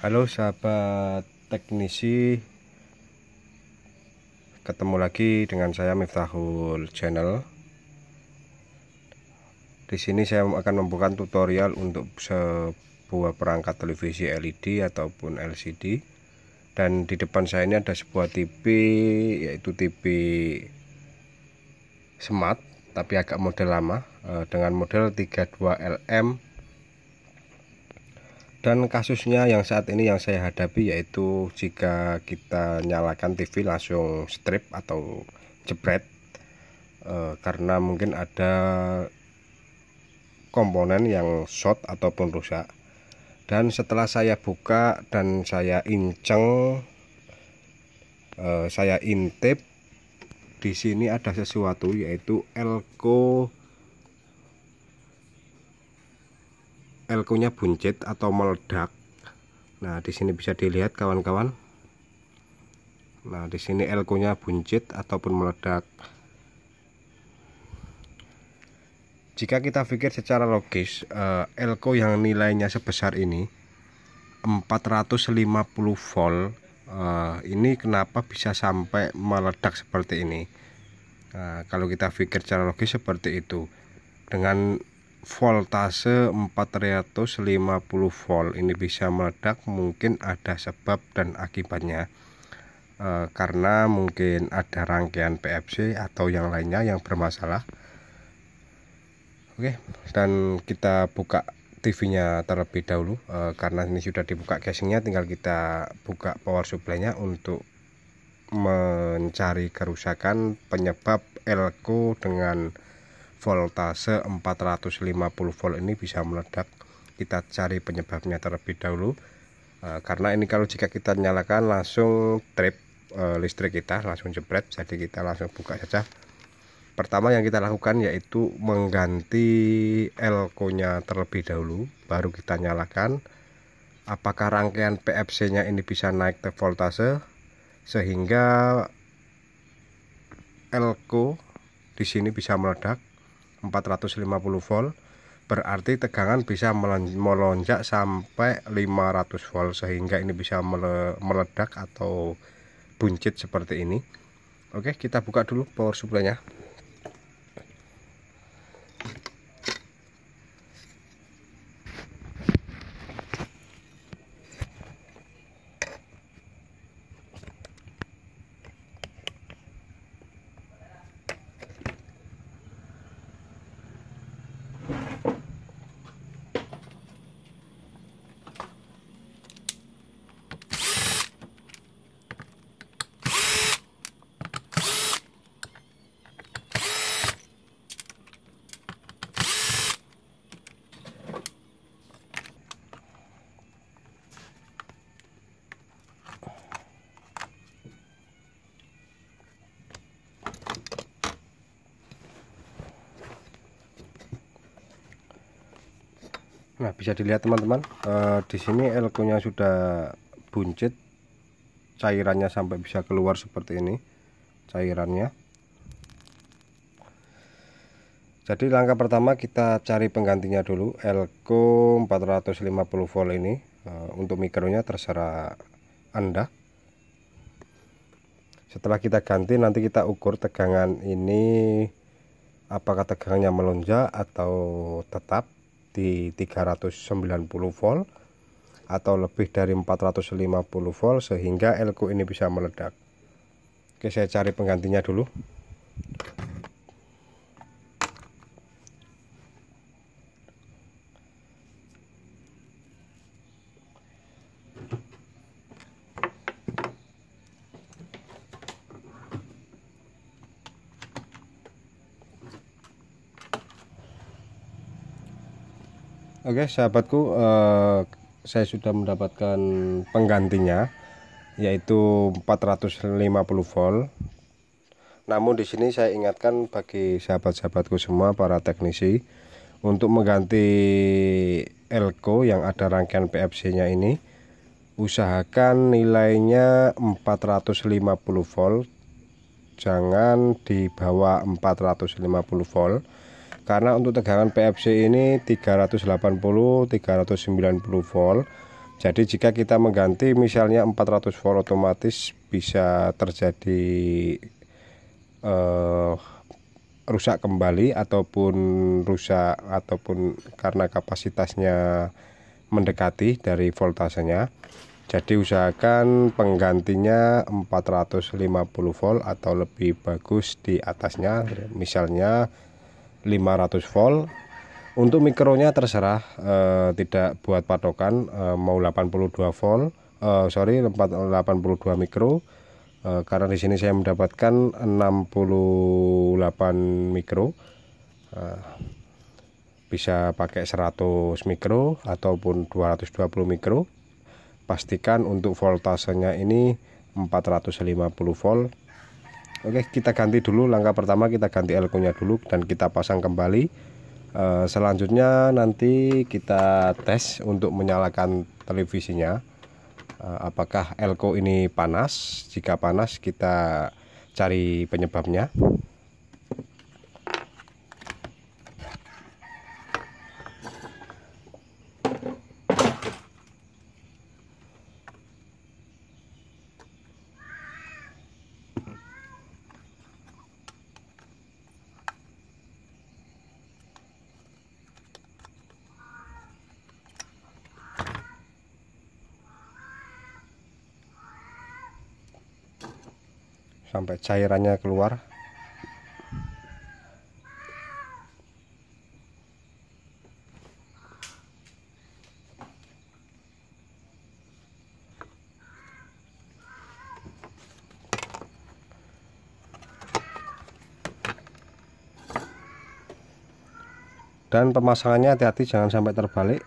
Halo sahabat teknisi Ketemu lagi dengan saya Miftahul Channel Di sini saya akan membuka tutorial untuk sebuah perangkat televisi LED ataupun LCD Dan di depan saya ini ada sebuah TV yaitu TV smart tapi agak model lama eh, dengan model 32LM dan kasusnya yang saat ini yang saya hadapi yaitu jika kita nyalakan TV langsung strip atau jebret e, karena mungkin ada komponen yang short ataupun rusak dan setelah saya buka dan saya inceng e, eh, saya intip di sini ada sesuatu yaitu elko Elkonya buncit atau meledak. Nah, di sini bisa dilihat kawan-kawan. Nah, di sini elkonya buncit ataupun meledak. Jika kita pikir secara logis, eh, elko yang nilainya sebesar ini 450 volt eh, ini kenapa bisa sampai meledak seperti ini? Nah, kalau kita pikir secara logis seperti itu. Dengan voltase 450 volt ini bisa meledak mungkin ada sebab dan akibatnya e, karena mungkin ada rangkaian PFC atau yang lainnya yang bermasalah oke dan kita buka TV nya terlebih dahulu e, karena ini sudah dibuka casingnya tinggal kita buka power supply nya untuk mencari kerusakan penyebab elko dengan voltase 450 volt ini bisa meledak kita cari penyebabnya terlebih dahulu eh, karena ini kalau jika kita nyalakan langsung trip eh, listrik kita langsung jebret jadi kita langsung buka saja pertama yang kita lakukan yaitu mengganti elko nya terlebih dahulu baru kita nyalakan apakah rangkaian PFC nya ini bisa naik ke voltase sehingga elko di sini bisa meledak 450 volt berarti tegangan bisa melonjak sampai 500 volt sehingga ini bisa meledak atau buncit seperti ini oke kita buka dulu power supply nya Nah, bisa dilihat teman-teman, eh, di sini elkonya sudah buncit. Cairannya sampai bisa keluar seperti ini. Cairannya. Jadi langkah pertama kita cari penggantinya dulu. Elko 450 volt ini eh, untuk mikronya terserah Anda. Setelah kita ganti nanti kita ukur tegangan ini apakah tegangannya melonjak atau tetap di 390 volt atau lebih dari 450 volt sehingga elko ini bisa meledak oke saya cari penggantinya dulu Oke sahabatku uh, saya sudah mendapatkan penggantinya yaitu 450 volt namun di sini saya ingatkan bagi sahabat-sahabatku semua para teknisi untuk mengganti elko yang ada rangkaian PFC nya ini usahakan nilainya 450 volt jangan dibawa 450 volt karena untuk tegangan PFC ini 380 390 volt jadi jika kita mengganti misalnya 400 volt otomatis bisa terjadi eh, rusak kembali ataupun rusak ataupun karena kapasitasnya mendekati dari voltasenya jadi usahakan penggantinya 450 volt atau lebih bagus di atasnya misalnya 500 volt untuk mikronya terserah eh, tidak buat patokan eh, mau 82 volt eh, sorry 82 mikro eh, karena di sini saya mendapatkan 68 mikro eh, bisa pakai 100 mikro ataupun 220 mikro pastikan untuk voltasenya ini 450 volt Oke kita ganti dulu langkah pertama kita ganti elko nya dulu dan kita pasang kembali eh, selanjutnya nanti kita tes untuk menyalakan televisinya eh, apakah elko ini panas jika panas kita cari penyebabnya sampai cairannya keluar dan pemasangannya hati-hati jangan sampai terbalik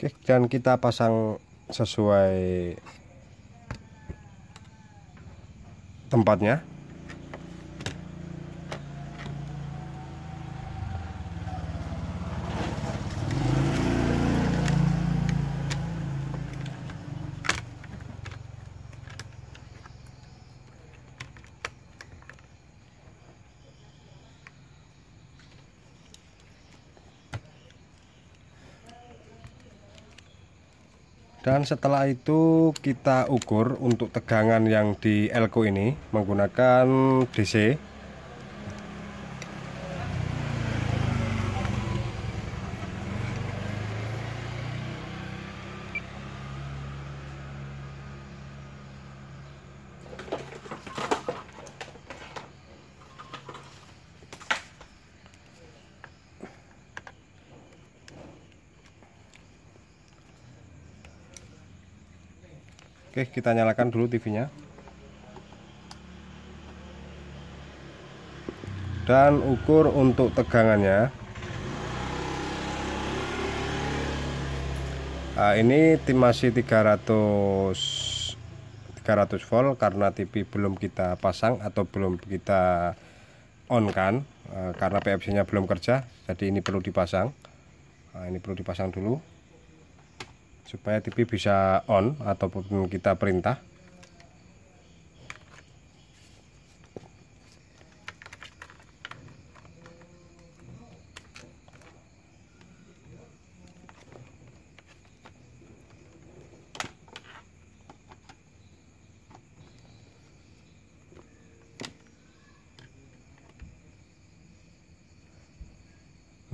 Oke, dan kita pasang sesuai tempatnya dan setelah itu kita ukur untuk tegangan yang di elko ini menggunakan DC kita nyalakan dulu TV-nya dan ukur untuk tegangannya nah, ini masih 300 300 volt karena TV belum kita pasang atau belum kita on kan ah, karena PFC nya belum kerja jadi ini perlu dipasang nah, ini perlu dipasang dulu supaya TV bisa on ataupun kita perintah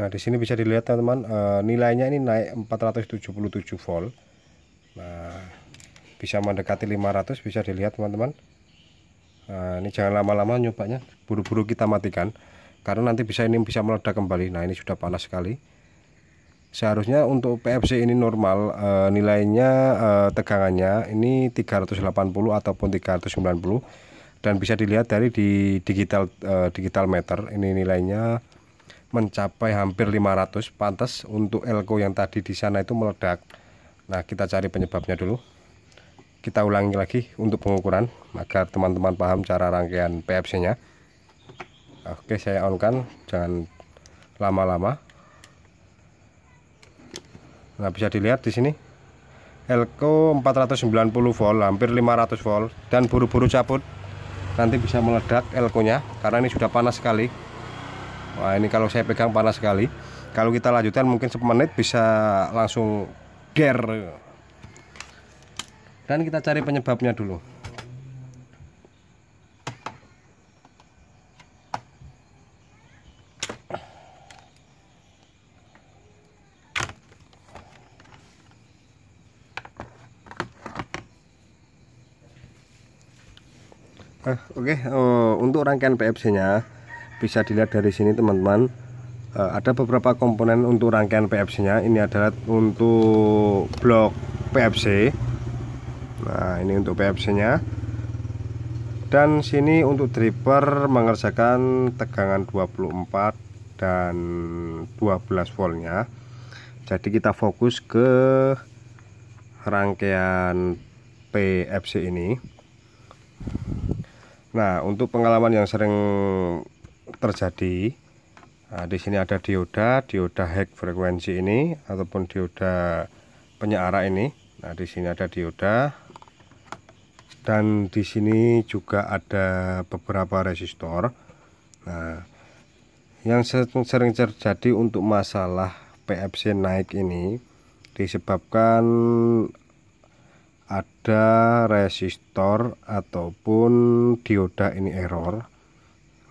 Nah, di sini bisa dilihat teman-teman e, nilainya ini naik 477 volt. Nah, bisa mendekati 500 bisa dilihat teman-teman. Nah, ini jangan lama-lama nyobanya, buru-buru kita matikan karena nanti bisa ini bisa meledak kembali. Nah, ini sudah panas sekali. Seharusnya untuk PFC ini normal e, nilainya e, tegangannya ini 380 ataupun 390 dan bisa dilihat dari di digital e, digital meter ini nilainya mencapai hampir 500 pantas untuk elko yang tadi di sana itu meledak nah kita cari penyebabnya dulu kita ulangi lagi untuk pengukuran agar teman-teman paham cara rangkaian PFC nya oke saya on kan jangan lama-lama nah bisa dilihat di sini elko 490 volt hampir 500 volt dan buru-buru cabut nanti bisa meledak elko nya karena ini sudah panas sekali Wah ini kalau saya pegang panas sekali. Kalau kita lanjutkan mungkin semenit bisa langsung ger. Dan kita cari penyebabnya dulu. Eh, oke, okay, uh, eh, untuk rangkaian PFC-nya bisa dilihat dari sini teman-teman eh, ada beberapa komponen untuk rangkaian PFC nya ini adalah untuk blok PFC nah ini untuk PFC nya dan sini untuk driver mengerjakan tegangan 24 dan 12 volt nya jadi kita fokus ke rangkaian PFC ini Nah, untuk pengalaman yang sering terjadi nah, di sini ada dioda dioda high frekuensi ini ataupun dioda penyearah ini nah di sini ada dioda dan di sini juga ada beberapa resistor nah yang sering terjadi untuk masalah PFC naik ini disebabkan ada resistor ataupun dioda ini error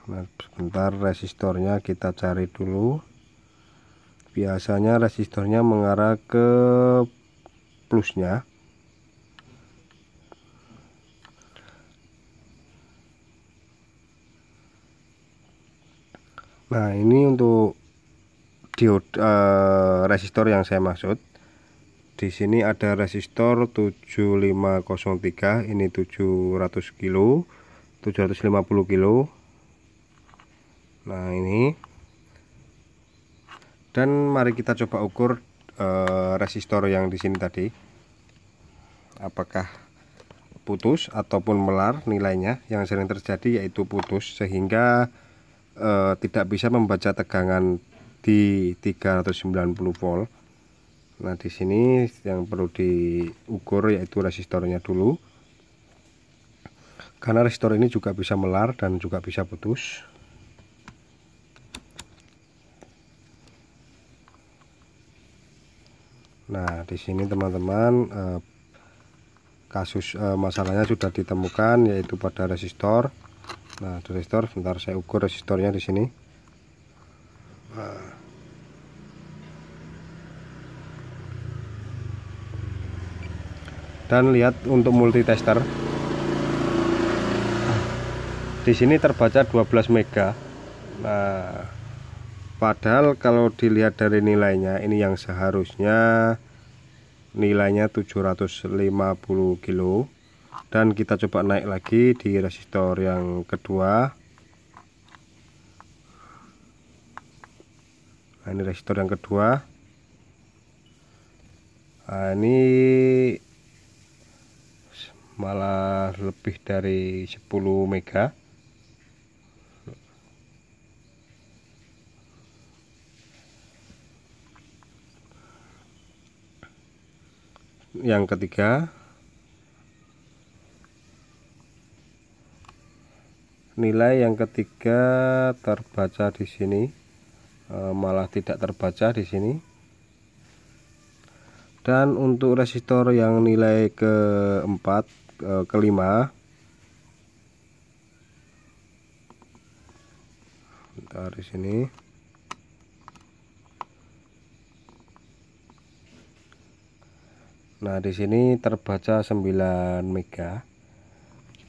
sebentar resistornya kita cari dulu biasanya resistornya mengarah ke plusnya nah ini untuk diode uh, resistor yang saya maksud di sini ada resistor 7503 ini 700 kilo 750 kilo nah ini dan mari kita coba ukur uh, resistor yang di sini tadi apakah putus ataupun melar nilainya yang sering terjadi yaitu putus sehingga uh, tidak bisa membaca tegangan di 390 volt nah di sini yang perlu diukur yaitu resistornya dulu karena resistor ini juga bisa melar dan juga bisa putus Nah, di sini teman-teman eh, kasus eh, masalahnya sudah ditemukan yaitu pada resistor. Nah, resistor sebentar saya ukur resistornya di sini. Dan lihat untuk multitester. Di sini terbaca 12 mega. Nah, padahal kalau dilihat dari nilainya ini yang seharusnya nilainya 750 kilo dan kita coba naik lagi di resistor yang kedua nah, ini resistor yang kedua nah, ini malah lebih dari 10 mega yang ketiga nilai yang ketiga terbaca di sini e, malah tidak terbaca di sini dan untuk resistor yang nilai keempat e, kelima di sini Nah, di sini terbaca 9 mega.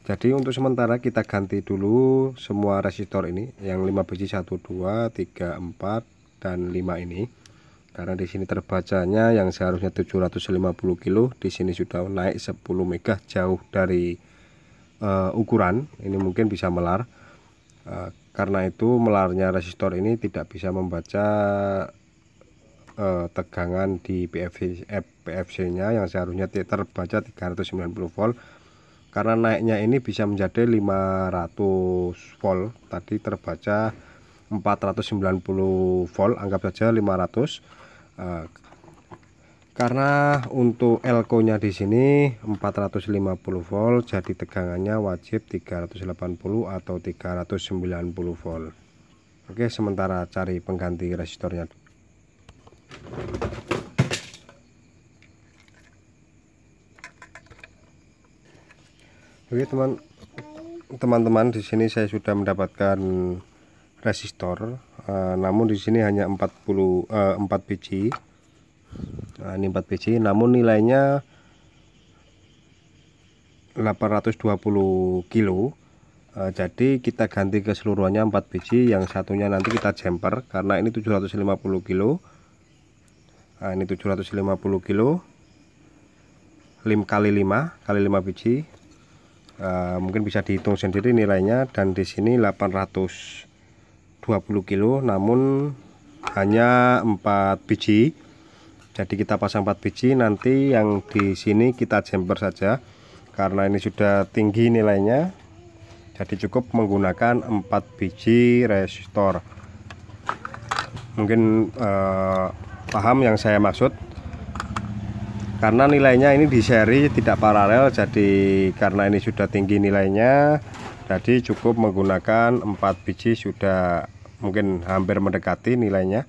Jadi untuk sementara kita ganti dulu semua resistor ini yang 5 biji 1 2 3 4 dan 5 ini. Karena di sini terbacanya yang seharusnya 750 kilo di sini sudah naik 10 mega jauh dari uh, ukuran. Ini mungkin bisa melar. Uh, karena itu melarnya resistor ini tidak bisa membaca Eh, tegangan di PFC eh, nya yang seharusnya terbaca 390 volt karena naiknya ini bisa menjadi 500 volt tadi terbaca 490 volt anggap saja 500 eh, karena untuk elko nya di sini 450 volt jadi tegangannya wajib 380 atau 390 volt oke sementara cari pengganti resistornya Oke teman teman-teman di sini saya sudah mendapatkan resistor uh, namun di sini hanya 40 uh, 4 biji nah, ini 4 biji namun nilainya 820 kilo uh, jadi kita ganti keseluruhannya 4 biji yang satunya nanti kita jumper karena ini 750 kilo nah ini 750 kilo 5 kali 5 kali 5 biji uh, mungkin bisa dihitung sendiri nilainya dan di sini 820 kilo namun hanya 4 biji jadi kita pasang 4 biji nanti yang di sini kita jumper saja karena ini sudah tinggi nilainya jadi cukup menggunakan 4 biji resistor mungkin uh, paham yang saya maksud karena nilainya ini di seri tidak paralel jadi karena ini sudah tinggi nilainya jadi cukup menggunakan 4 biji sudah mungkin hampir mendekati nilainya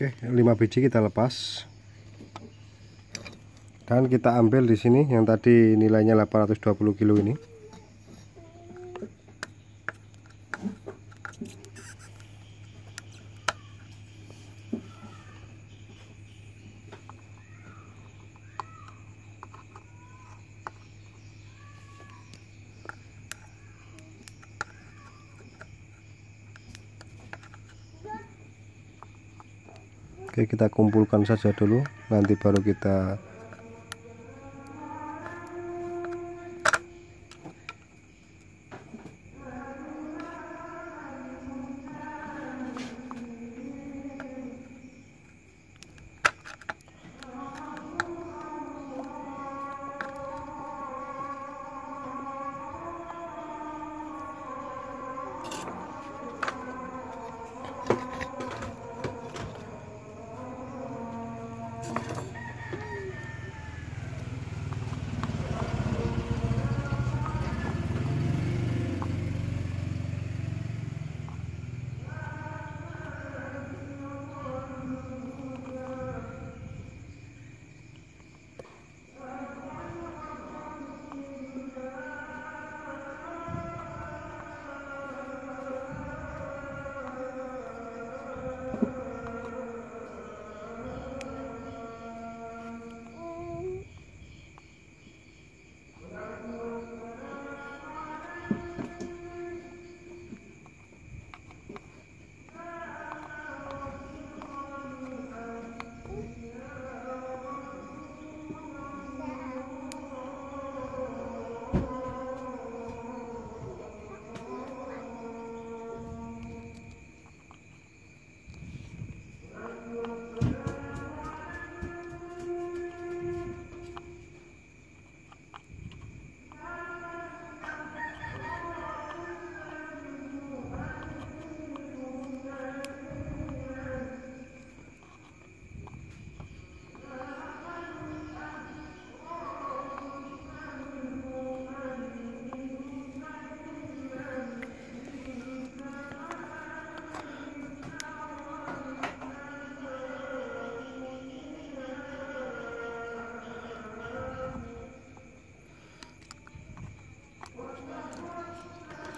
Oke, 5 biji kita lepas. Dan kita ambil di sini yang tadi nilainya 820 kilo ini. kita kumpulkan saja dulu nanti baru kita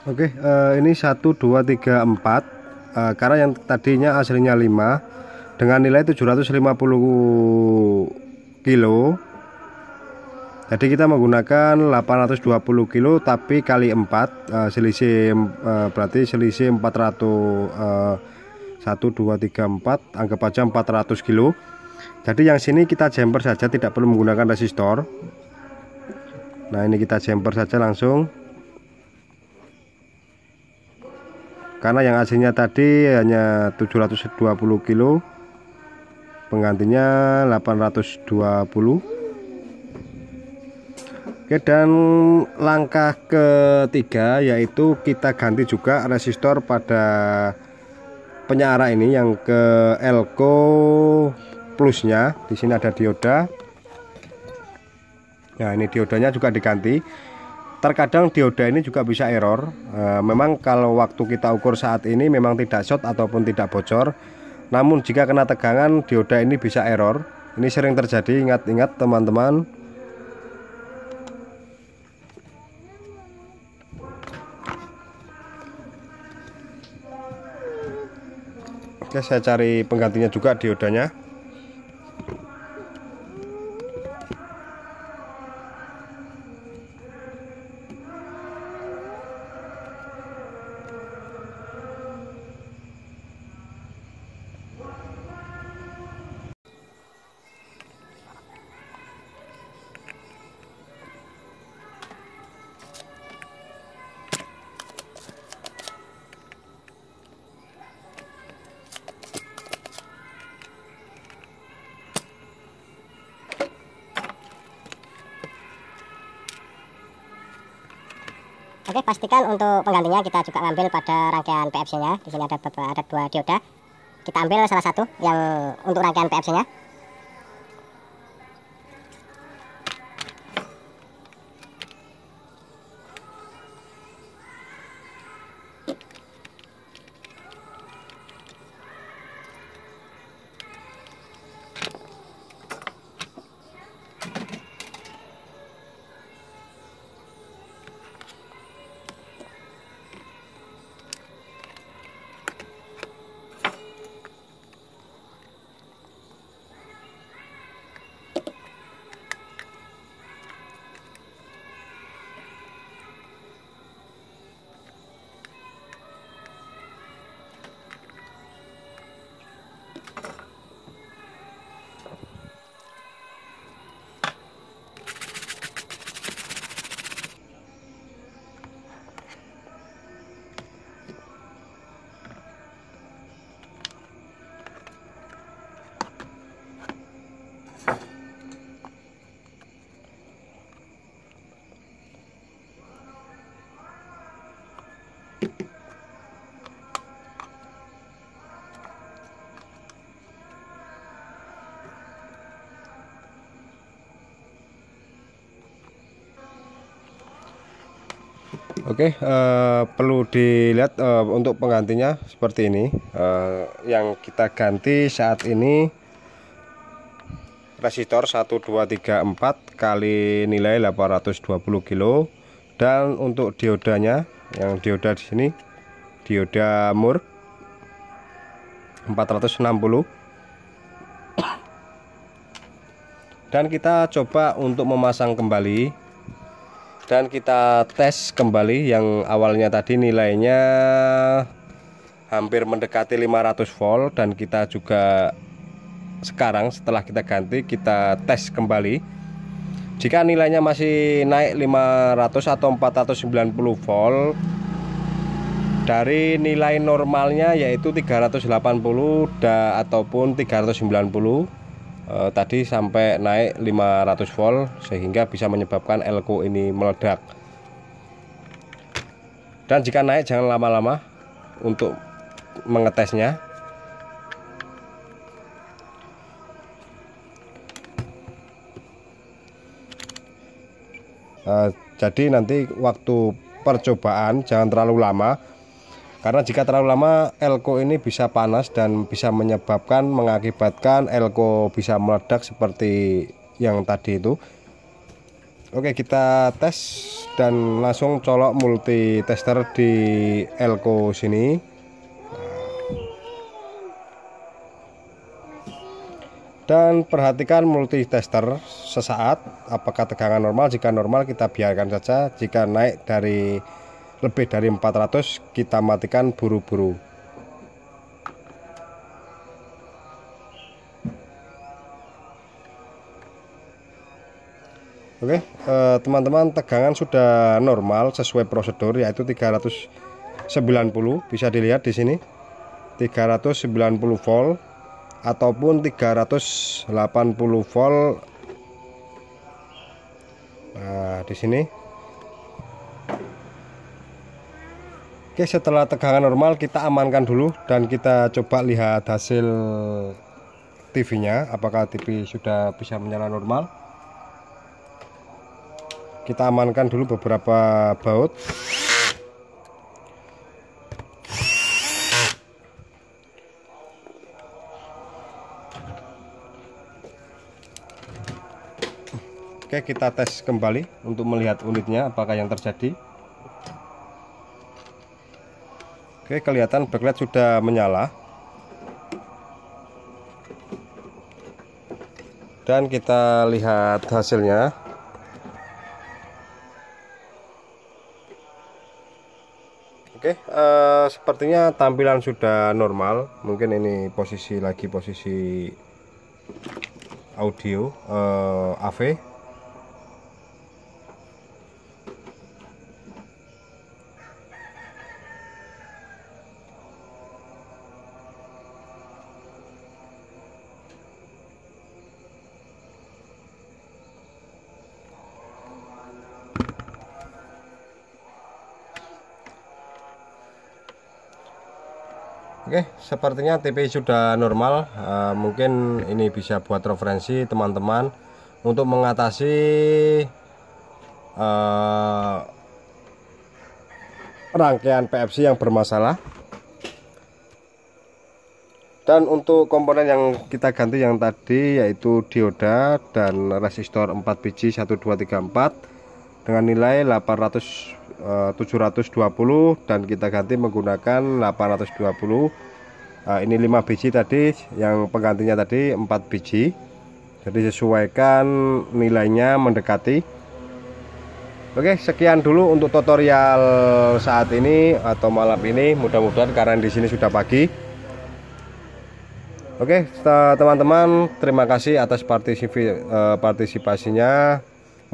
Oke, okay, uh, eh, ini 1 2 3 4. Uh, karena yang tadinya aslinya 5 dengan nilai 750 kilo. Jadi kita menggunakan 820 kilo tapi kali 4 uh, eh, selisih uh, berarti selisih 400 uh, 1 2 3 4 anggap aja 400 kilo. Jadi yang sini kita jumper saja tidak perlu menggunakan resistor. Nah, ini kita jumper saja langsung. karena yang aslinya tadi hanya 720 kilo penggantinya 820 Oke dan langkah ketiga yaitu kita ganti juga resistor pada penyara ini yang ke elko plusnya di sini ada dioda nah ini diodanya juga diganti terkadang dioda ini juga bisa error eh, memang kalau waktu kita ukur saat ini memang tidak short ataupun tidak bocor namun jika kena tegangan dioda ini bisa error ini sering terjadi ingat-ingat teman-teman Oke saya cari penggantinya juga diodanya Oke, pastikan untuk penggantinya kita juga ngambil pada rangkaian PFC-nya. Di sini ada ada dua dioda. Kita ambil salah satu yang untuk rangkaian PFC-nya. Oke, okay, uh, eh, perlu dilihat uh, untuk penggantinya seperti ini. Uh, yang kita ganti saat ini resistor 1234 kali nilai 820 kilo dan untuk diodanya yang dioda di sini dioda mur 460 dan kita coba untuk memasang kembali dan kita tes kembali yang awalnya tadi nilainya hampir mendekati 500 volt dan kita juga sekarang setelah kita ganti kita tes kembali jika nilainya masih naik 500 atau 490 volt dari nilai normalnya yaitu 380 da, ataupun 390 Eh, tadi sampai naik 500 volt sehingga bisa menyebabkan elko ini meledak dan jika naik jangan lama-lama untuk mengetesnya eh, jadi nanti waktu percobaan jangan terlalu lama karena jika terlalu lama elko ini bisa panas dan bisa menyebabkan mengakibatkan elko bisa meledak seperti yang tadi itu. Oke, kita tes dan langsung colok multi tester di elko sini. Dan perhatikan multi tester sesaat apakah tegangan normal. Jika normal kita biarkan saja. Jika naik dari lebih dari 400 kita matikan buru-buru Oke eh, teman-teman tegangan sudah normal sesuai prosedur yaitu 390 bisa dilihat di sini 390 volt ataupun 380 volt nah di sini Oke setelah tegangan normal kita amankan dulu dan kita coba lihat hasil TV nya apakah TV sudah bisa menyala normal kita amankan dulu beberapa baut Oke kita tes kembali untuk melihat unitnya apakah yang terjadi Oke kelihatan backlight sudah menyala dan kita lihat hasilnya Oke, eh, sepertinya tampilan sudah normal. Mungkin ini posisi lagi posisi audio eh, AV sepertinya TV sudah normal uh, mungkin ini bisa buat referensi teman-teman untuk mengatasi uh, rangkaian PFC yang bermasalah dan untuk komponen yang kita ganti yang tadi yaitu dioda dan resistor 4 biji 1234 dengan nilai 800 720 eh, dan kita ganti menggunakan 820 Ah, ini 5 biji tadi yang penggantinya tadi 4 biji jadi sesuaikan nilainya mendekati Oke sekian dulu untuk tutorial saat ini atau malam ini mudah-mudahan karena di sini sudah pagi Oke teman-teman terima kasih atas partisipi, eh, partisipasinya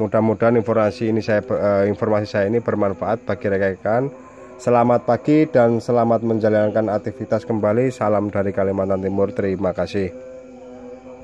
mudah-mudahan informasi ini saya eh, informasi saya ini bermanfaat bagi rekan-rekan Selamat pagi dan selamat menjalankan aktivitas kembali. Salam dari Kalimantan Timur. Terima kasih.